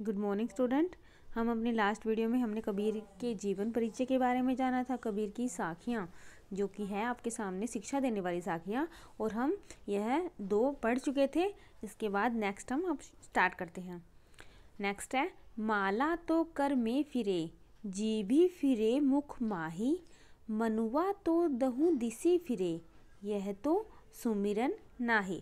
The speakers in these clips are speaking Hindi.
गुड मॉर्निंग स्टूडेंट हम अपने लास्ट वीडियो में हमने कबीर के जीवन परिचय के बारे में जाना था कबीर की साखियाँ जो कि है आपके सामने शिक्षा देने वाली साखियाँ और हम यह दो पढ़ चुके थे इसके बाद नेक्स्ट हम अब स्टार्ट करते हैं नेक्स्ट है माला तो कर में फिरे जी भी फिरे मुख माही मनुआ तो दहू दिसी फिरे यह तो सुमिरन नाहे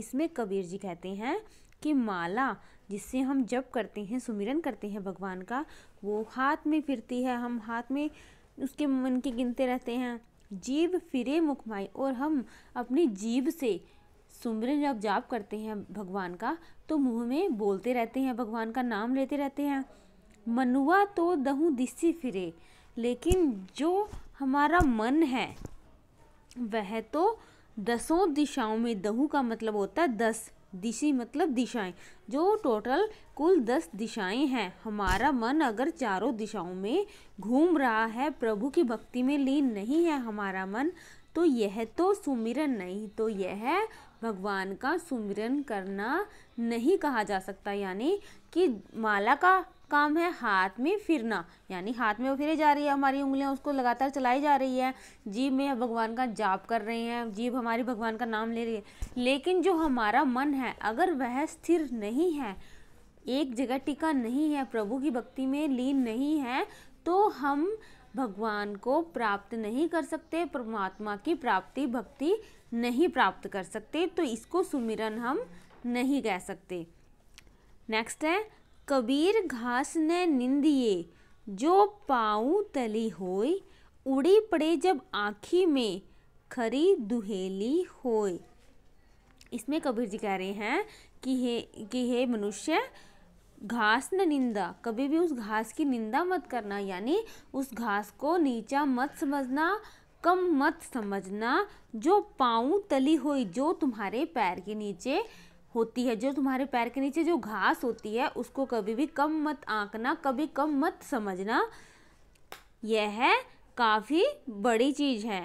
इसमें कबीर जी कहते हैं कि माला जिससे हम जप करते हैं सुमिरन करते हैं भगवान का वो हाथ में फिरती है हम हाथ में उसके मन के गिनते रहते हैं जीव फिरे मुखमाई और हम अपनी जीव से सुमिरन जब जाप करते हैं भगवान का तो मुंह में बोलते रहते हैं भगवान का नाम लेते रहते हैं मनुआ तो दहूँ दिसी फिरे लेकिन जो हमारा मन है वह तो दसों दिशाओं में दहू का मतलब होता है दस दिशी मतलब दिशाएं जो टोटल कुल दस दिशाएं हैं हमारा मन अगर चारों दिशाओं में घूम रहा है प्रभु की भक्ति में लीन नहीं है हमारा मन तो यह तो सुमिरन नहीं तो यह भगवान का सुमिरन करना नहीं कहा जा सकता यानी कि माला का काम है हाथ में फिरना यानी हाथ में वो फिरे जा रही है हमारी उंगलियां उसको लगातार चलाई जा रही है जीभ में भगवान का जाप कर रहे हैं जीभ हमारी भगवान का नाम ले रही है लेकिन जो हमारा मन है अगर वह स्थिर नहीं है एक जगह टिका नहीं है प्रभु की भक्ति में लीन नहीं है तो हम भगवान को प्राप्त नहीं कर सकते परमात्मा की प्राप्ति भक्ति नहीं प्राप्त कर सकते तो इसको सुमिरन हम नहीं कह सकते नेक्स्ट है कबीर घास ने निंदिए जो पाऊ तली होय उड़ी पड़े जब आँखी में खरी दुहेली होय इसमें कबीर जी कह रहे हैं कि हे कि हे मनुष्य घास न निंदा कभी भी उस घास की निंदा मत करना यानी उस घास को नीचा मत समझना कम मत समझना जो पाँव तली हुई जो तुम्हारे पैर के नीचे होती है जो तुम्हारे पैर के नीचे जो घास होती है उसको कभी भी कम मत आंकना कभी कम मत समझना यह काफ़ी बड़ी चीज़ है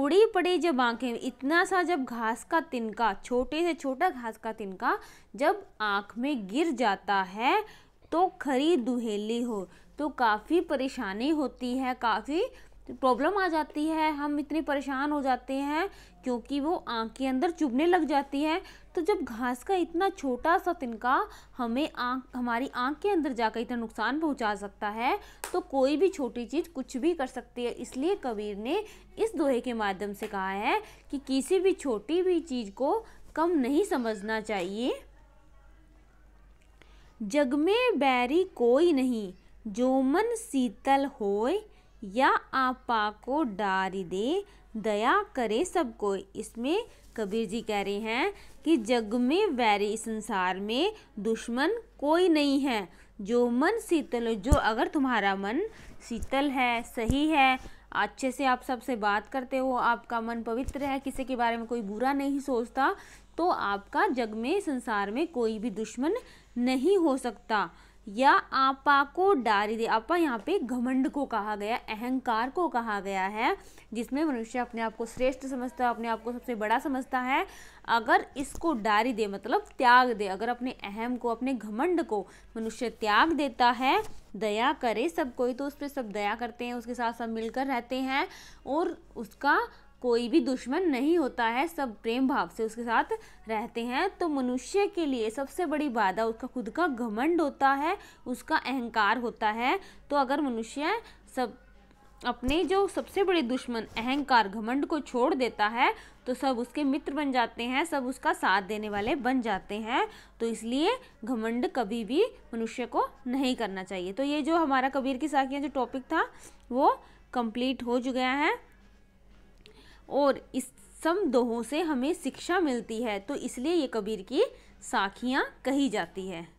उड़ी पड़ी जब आंखें इतना सा जब घास का तिनका छोटे से छोटा घास का तिनका जब आँख में गिर जाता है तो खरी दुहेली हो तो काफ़ी परेशानी होती है काफ़ी प्रॉब्लम आ जाती है हम इतने परेशान हो जाते हैं क्योंकि वो आँख के अंदर चुभने लग जाती है तो जब घास का इतना छोटा सा तिनका हमें आँख हमारी आँख के अंदर जाकर इतना नुकसान पहुंचा सकता है तो कोई भी छोटी चीज़ कुछ भी कर सकती है इसलिए कबीर ने इस दोहे के माध्यम से कहा है कि किसी भी छोटी भी चीज़ को कम नहीं समझना चाहिए जग में बैरी कोई नहीं जो मन शीतल होए या आप को डारी दे दया करे सबको इसमें कबीर जी कह रहे हैं कि जग में वैरी संसार में दुश्मन कोई नहीं है जो मन शीतल जो अगर तुम्हारा मन शीतल है सही है अच्छे से आप सबसे बात करते हो आपका मन पवित्र है किसी के बारे में कोई बुरा नहीं सोचता तो आपका जग में संसार में कोई भी दुश्मन नहीं हो सकता या आपा को डारी दे आपा यहाँ पे घमंड को कहा गया अहंकार को कहा गया है जिसमें मनुष्य अपने आप को श्रेष्ठ समझता है अपने आप को सबसे बड़ा समझता है अगर इसको डारी दे मतलब त्याग दे अगर अपने अहम को अपने घमंड को मनुष्य त्याग देता है दया करे सब कोई तो उस पर सब दया करते हैं उसके साथ सब मिलकर रहते हैं और उसका कोई भी दुश्मन नहीं होता है सब प्रेम भाव से उसके साथ रहते हैं तो मनुष्य के लिए सबसे बड़ी बाधा उसका खुद का घमंड होता है उसका अहंकार होता है तो अगर मनुष्य सब अपने जो सबसे बड़े दुश्मन अहंकार घमंड को छोड़ देता है तो सब उसके मित्र बन जाते हैं सब उसका साथ देने वाले बन जाते हैं तो इसलिए घमंड कभी भी मनुष्य को नहीं करना चाहिए तो ये जो हमारा कबीर की साखियाँ जो टॉपिक था वो कंप्लीट हो चुका है और इस सम दोहों से हमें शिक्षा मिलती है तो इसलिए ये कबीर की साखियाँ कही जाती है